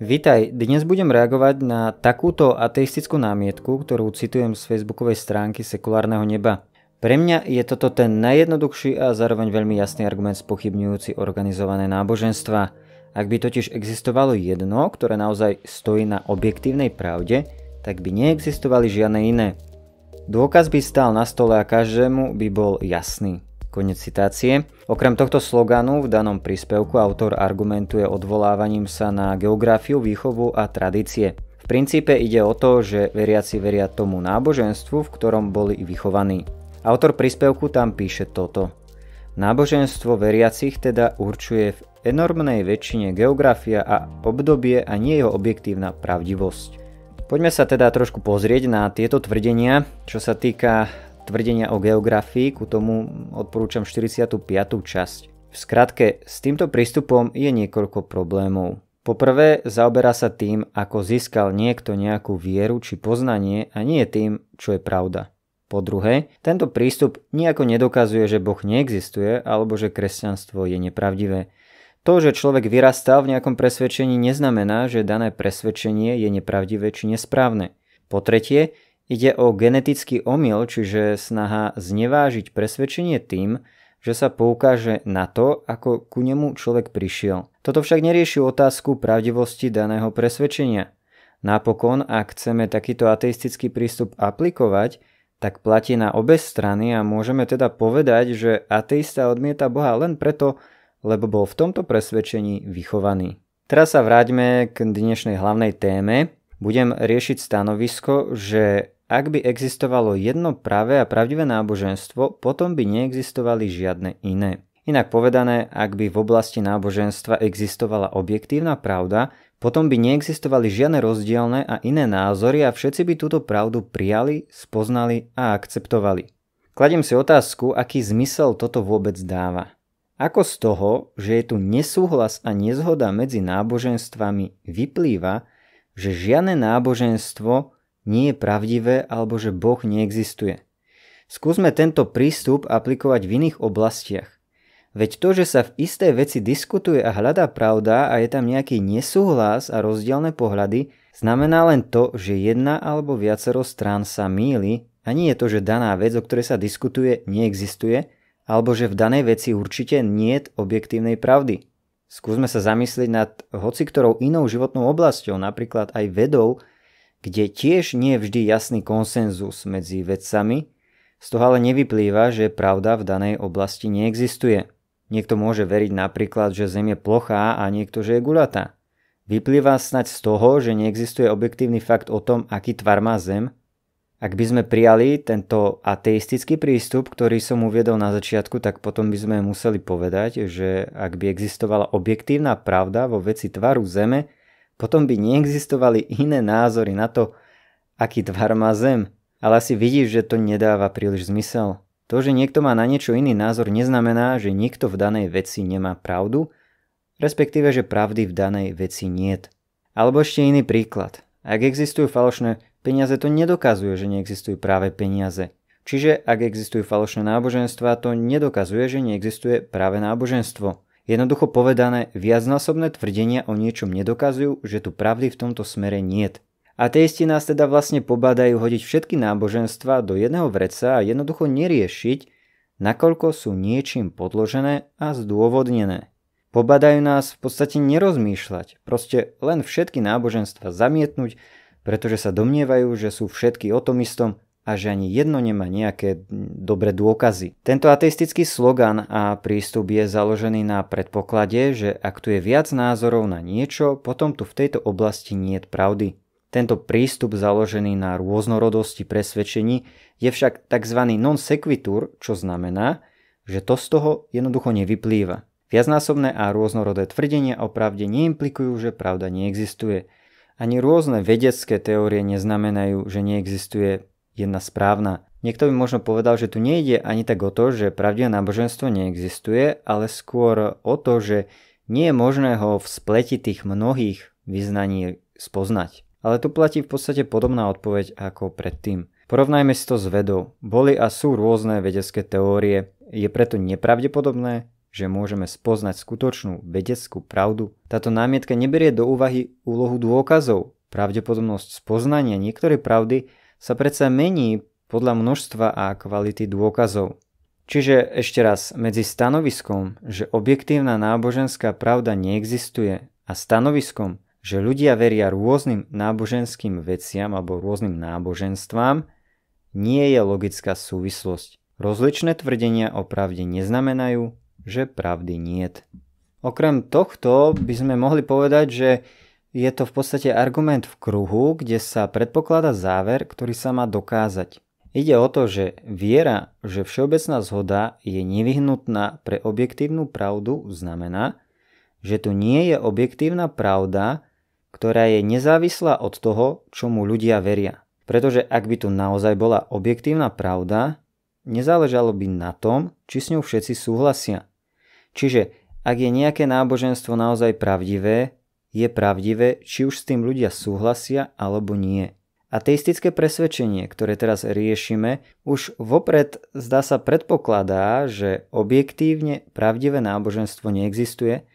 Vitaj, dnes budem reagovať na takúto ateistickú námietku, ktorú citujem z facebookovej stránky Sekulárneho neba. Pre mňa je toto ten najjednoduchší a zároveň veľmi jasný argument spochybňujúci organizované náboženstva. Ak by totiž existovalo jedno, ktoré naozaj stojí na objektívnej pravde, tak by neexistovali žiadne iné. Dôkaz by stál na stole a každému by bol jasný. Konec citácie. Okrem tohto sloganu v danom príspevku autor argumentuje odvolávaním sa na geografiu, výchovu a tradície. V princípe ide o to, že veriaci veria tomu náboženstvu, v ktorom boli vychovaní. Autor príspevku tam píše toto. Náboženstvo veriacich teda určuje v enormnej väčšine geografia a obdobie a nie jeho objektívna pravdivosť. Poďme sa teda trošku pozrieť na tieto tvrdenia, čo sa týka tvrdenia o geografii, ku tomu odporúčam 45. časť. V skratke, s týmto prístupom je niekoľko problémov. Poprvé, zaoberá sa tým, ako získal niekto nejakú vieru či poznanie a nie tým, čo je pravda. Po druhé, tento prístup nejako nedokazuje, že Boh neexistuje alebo že kresťanstvo je nepravdivé. To, že človek vyrastal v nejakom presvedčení, neznamená, že dané presvedčenie je nepravdivé či nesprávne. Po tretie, Ide o genetický omyl, čiže snaha znevážiť presvedčenie tým, že sa poukáže na to, ako ku nemu človek prišiel. Toto však nerieši otázku pravdivosti daného presvedčenia. Napokon, ak chceme takýto ateistický prístup aplikovať, tak platí na obe strany a môžeme teda povedať, že ateista odmieta Boha len preto, lebo bol v tomto presvedčení vychovaný. Teraz sa vráťme k dnešnej hlavnej téme. Budem riešiť stanovisko, že ak by existovalo jedno práve a pravdivé náboženstvo, potom by neexistovali žiadne iné. Inak povedané, ak by v oblasti náboženstva existovala objektívna pravda, potom by neexistovali žiadne rozdielne a iné názory a všetci by túto pravdu prijali, spoznali a akceptovali. Kladiem si otázku, aký zmysel toto vôbec dáva. Ako z toho, že je tu nesúhlas a nezhoda medzi náboženstvami, vyplýva, že žiadne náboženstvo nie je pravdivé alebo že Boh neexistuje. Skúsme tento prístup aplikovať v iných oblastiach. Veď to, že sa v isté veci diskutuje a hľadá pravda a je tam nejaký nesúhlas a rozdielne pohľady, znamená len to, že jedna alebo viacero strán sa míli a nie je to, že daná vec, o ktorej sa diskutuje, neexistuje, alebo že v danej veci určite nie je objektívnej pravdy. Skúsme sa zamyslieť nad hoci ktorou inou životnou oblasťou, napríklad aj vedou, kde tiež nie je vždy jasný konsenzus medzi vedcami, z toho ale nevyplýva, že pravda v danej oblasti neexistuje. Niekto môže veriť napríklad, že Zem je plochá a niekto, že je guľatá. Vyplýva snať z toho, že neexistuje objektívny fakt o tom, aký tvar má Zem. Ak by sme prijali tento ateistický prístup, ktorý som uviedol na začiatku, tak potom by sme museli povedať, že ak by existovala objektívna pravda vo veci tvaru Zeme, potom by neexistovali iné názory na to, aký tvar má Zem, ale asi vidíš, že to nedáva príliš zmysel. To, že niekto má na niečo iný názor, neznamená, že nikto v danej veci nemá pravdu, respektíve, že pravdy v danej veci niet. Alebo ešte iný príklad. Ak existujú falošné peniaze, to nedokazuje, že neexistujú práve peniaze. Čiže ak existujú falošné náboženstva, to nedokazuje, že neexistuje práve náboženstvo. Jednoducho povedané, viacnásobné tvrdenia o niečom nedokazujú, že tu pravdy v tomto smere niet. Ateisti nás teda vlastne pobádajú hodiť všetky náboženstva do jedného vreca a jednoducho neriešiť, nakoľko sú niečím podložené a zdôvodnené. Pobadajú nás v podstate nerozmýšľať, proste len všetky náboženstva zamietnúť, pretože sa domnievajú, že sú všetky o tom istom a že ani jedno nemá nejaké dobré dôkazy. Tento ateistický slogan a prístup je založený na predpoklade, že ak tu je viac názorov na niečo, potom tu v tejto oblasti nie je pravdy. Tento prístup založený na rôznorodosti presvedčení je však tzv. non sequitur, čo znamená, že to z toho jednoducho nevyplýva. Viacnásobné a rôznorodé tvrdenia o pravde neimplikujú, že pravda neexistuje. Ani rôzne vedecké teórie neznamenajú, že neexistuje jedna správna. Niekto by možno povedal, že tu nejde ani tak o to, že pravdivé náboženstvo neexistuje, ale skôr o to, že nie je možné ho v spleti tých mnohých vyznaní spoznať. Ale tu platí v podstate podobná odpoveď ako predtým. Porovnajme si to s vedou. Boli a sú rôzne vedecké teórie. Je preto nepravdepodobné, že môžeme spoznať skutočnú vedeckú pravdu. Táto námietka neberie do úvahy úlohu dôkazov, pravdepodobnosť spoznania niektorej pravdy sa predsa mení podľa množstva a kvality dôkazov. Čiže ešte raz, medzi stanoviskom, že objektívna náboženská pravda neexistuje a stanoviskom, že ľudia veria rôznym náboženským veciam alebo rôznym náboženstvám, nie je logická súvislosť. Rozličné tvrdenia o pravde neznamenajú, že pravdy niet. Okrem tohto by sme mohli povedať, že je to v podstate argument v kruhu, kde sa predpokladá záver, ktorý sa má dokázať. Ide o to, že viera, že všeobecná zhoda je nevyhnutná pre objektívnu pravdu, znamená, že tu nie je objektívna pravda, ktorá je nezávislá od toho, čomu ľudia veria. Pretože ak by tu naozaj bola objektívna pravda, nezáležalo by na tom, či s ňou všetci súhlasia. Čiže ak je nejaké náboženstvo naozaj pravdivé, je pravdivé, či už s tým ľudia súhlasia alebo nie. Ateistické presvedčenie, ktoré teraz riešime, už vopred zdá sa predpokladá, že objektívne pravdivé náboženstvo neexistuje,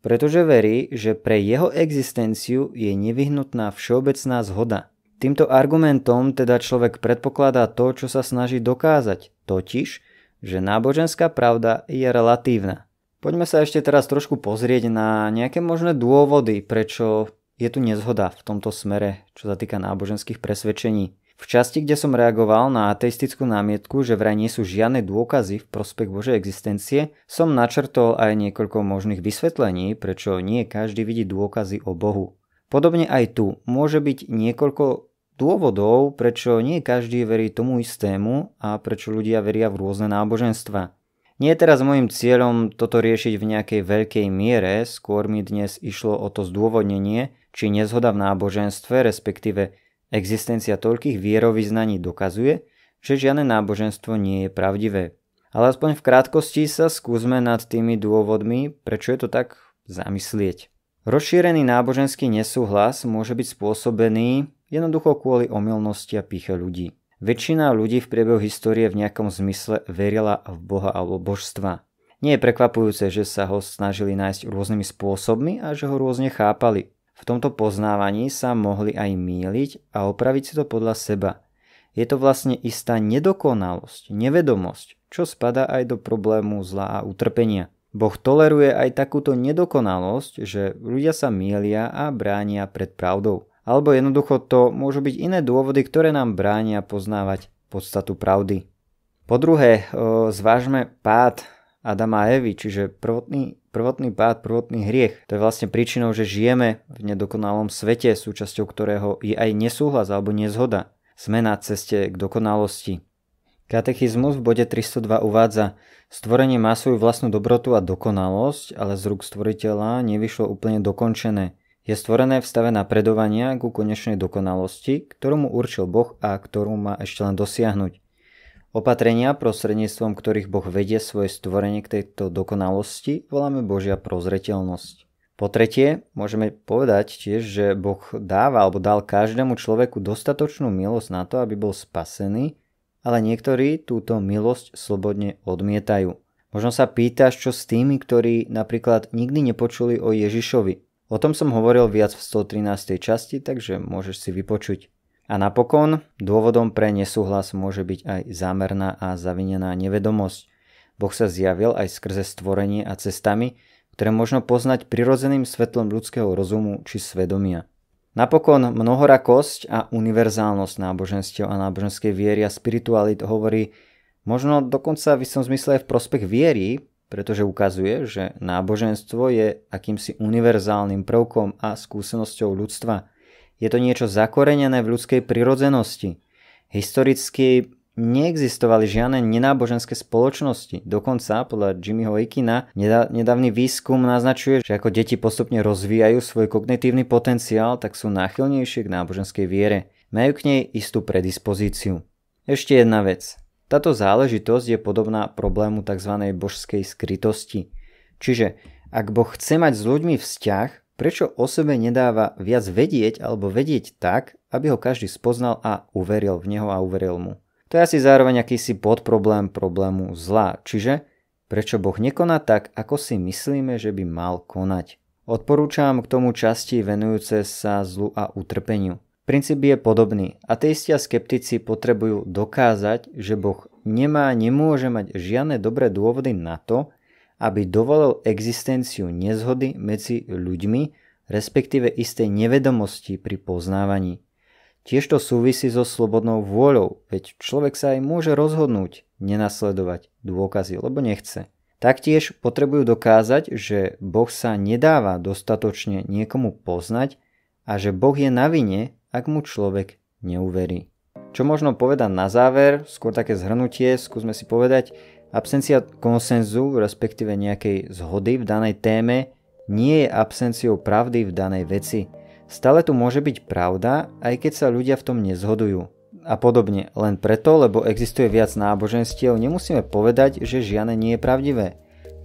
pretože verí, že pre jeho existenciu je nevyhnutná všeobecná zhoda. Týmto argumentom teda človek predpokladá to, čo sa snaží dokázať, totiž, že náboženská pravda je relatívna. Poďme sa ešte teraz trošku pozrieť na nejaké možné dôvody, prečo je tu nezhoda v tomto smere, čo sa týka náboženských presvedčení. V časti, kde som reagoval na ateistickú námietku, že vraj nie sú žiadne dôkazy v prospech Božej existencie, som načrtol aj niekoľko možných vysvetlení, prečo nie každý vidí dôkazy o Bohu. Podobne aj tu môže byť niekoľko dôvodov, prečo nie každý verí tomu istému a prečo ľudia veria v rôzne náboženstva. Nie je teraz môjim cieľom toto riešiť v nejakej veľkej miere, skôr mi dnes išlo o to zdôvodnenie, či nezhoda v náboženstve, respektíve existencia toľkých vierovýznaní dokazuje, že žiadne náboženstvo nie je pravdivé. Ale aspoň v krátkosti sa skúsme nad tými dôvodmi, prečo je to tak zamyslieť. Rozšírený náboženský nesúhlas môže byť spôsobený jednoducho kvôli omylnosti a píche ľudí. Väčšina ľudí v priebehu histórie v nejakom zmysle verila v Boha alebo božstva. Nie je prekvapujúce, že sa ho snažili nájsť rôznymi spôsobmi a že ho rôzne chápali. V tomto poznávaní sa mohli aj míliť a opraviť si to podľa seba. Je to vlastne istá nedokonalosť, nevedomosť, čo spada aj do problému zla a utrpenia. Boh toleruje aj takúto nedokonalosť, že ľudia sa mielia a bránia pred pravdou alebo jednoducho to môžu byť iné dôvody, ktoré nám bránia poznávať podstatu pravdy. Po druhé, e, zvážme pád Adama a Evy, čiže prvotný, prvotný pád, prvotný hriech. To je vlastne príčinou, že žijeme v nedokonalom svete, súčasťou ktorého je aj nesúhlas alebo nezhoda. Sme na ceste k dokonalosti. Katechizmus v bode 302 uvádza, stvorenie má svoju vlastnú dobrotu a dokonalosť, ale z rúk stvoriteľa nevyšlo úplne dokončené je stvorené v stave napredovania ku konečnej dokonalosti, ktorú mu určil Boh a ktorú má ešte len dosiahnuť. Opatrenia, prostredníctvom ktorých Boh vedie svoje stvorenie k tejto dokonalosti, voláme Božia prozretelnosť. Po tretie, môžeme povedať tiež, že Boh dáva alebo dal každému človeku dostatočnú milosť na to, aby bol spasený, ale niektorí túto milosť slobodne odmietajú. Možno sa pýtaš, čo s tými, ktorí napríklad nikdy nepočuli o Ježišovi, O tom som hovoril viac v 113. časti, takže môžeš si vypočuť. A napokon, dôvodom pre nesúhlas môže byť aj zámerná a zavinená nevedomosť. Boh sa zjavil aj skrze stvorenie a cestami, ktoré možno poznať prirodzeným svetlom ľudského rozumu či svedomia. Napokon mnohorakosť a univerzálnosť náboženstiev a náboženskej viery a spiritualit hovorí možno dokonca v istom zmysle v prospech viery, pretože ukazuje, že náboženstvo je akýmsi univerzálnym prvkom a skúsenosťou ľudstva. Je to niečo zakorenené v ľudskej prirodzenosti. Historicky neexistovali žiadne nenáboženské spoločnosti. Dokonca, podľa Jimmyho Ikina, nedávny výskum naznačuje, že ako deti postupne rozvíjajú svoj kognitívny potenciál, tak sú náchylnejšie k náboženskej viere. Majú k nej istú predispozíciu. Ešte jedna vec. Táto záležitosť je podobná problému tzv. božskej skrytosti. Čiže ak Boh chce mať s ľuďmi vzťah, prečo o sebe nedáva viac vedieť alebo vedieť tak, aby ho každý spoznal a uveril v neho a uveril mu. To je asi zároveň akýsi podproblém problému zla, čiže prečo Boh nekoná tak, ako si myslíme, že by mal konať. Odporúčam k tomu časti venujúce sa zlu a utrpeniu. Princíp je podobný. Ateisti a skeptici potrebujú dokázať, že Boh nemá, nemôže mať žiadne dobré dôvody na to, aby dovolil existenciu nezhody medzi ľuďmi, respektíve istej nevedomosti pri poznávaní. Tiež to súvisí so slobodnou vôľou, veď človek sa aj môže rozhodnúť nenasledovať dôkazy, lebo nechce. Taktiež potrebujú dokázať, že Boh sa nedáva dostatočne niekomu poznať a že Boh je na vine, ak mu človek neuverí. Čo možno povedať na záver, skôr také zhrnutie, skúsme si povedať, absencia konsenzu, respektíve nejakej zhody v danej téme, nie je absenciou pravdy v danej veci. Stále tu môže byť pravda, aj keď sa ľudia v tom nezhodujú. A podobne, len preto, lebo existuje viac náboženstiev, nemusíme povedať, že žiadne nie je pravdivé.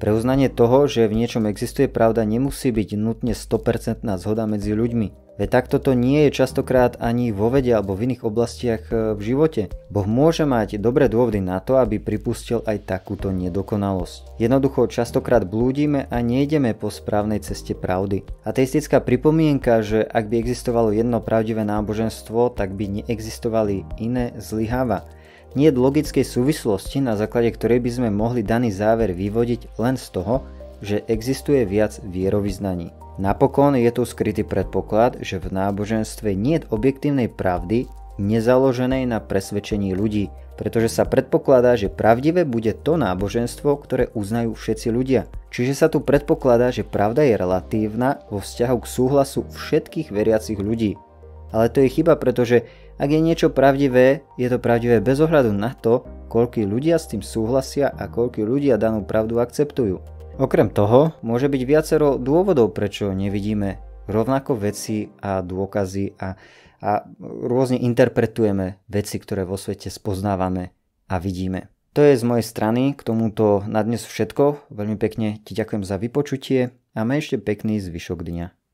uznanie toho, že v niečom existuje pravda, nemusí byť nutne 100% zhoda medzi ľuďmi. Veď takto to nie je častokrát ani vo vede alebo v iných oblastiach e, v živote. Boh môže mať dobré dôvody na to, aby pripustil aj takúto nedokonalosť. Jednoducho častokrát blúdime a nejdeme po správnej ceste pravdy. Ateistická pripomienka, že ak by existovalo jedno pravdivé náboženstvo, tak by neexistovali iné, zlyháva. Nie je logickej súvislosti, na základe ktorej by sme mohli daný záver vyvodiť len z toho, že existuje viac vierovýznaní. Napokon je tu skrytý predpoklad, že v náboženstve nie je objektívnej pravdy nezaloženej na presvedčení ľudí, pretože sa predpokladá, že pravdivé bude to náboženstvo, ktoré uznajú všetci ľudia. Čiže sa tu predpokladá, že pravda je relatívna vo vzťahu k súhlasu všetkých veriacich ľudí. Ale to je chyba, pretože ak je niečo pravdivé, je to pravdivé bez ohľadu na to, koľko ľudia s tým súhlasia a koľko ľudia danú pravdu akceptujú. Okrem toho, môže byť viacero dôvodov, prečo nevidíme rovnako veci a dôkazy a, a rôzne interpretujeme veci, ktoré vo svete spoznávame a vidíme. To je z mojej strany k tomuto na dnes všetko. Veľmi pekne ti ďakujem za vypočutie a maj ešte pekný zvyšok dňa.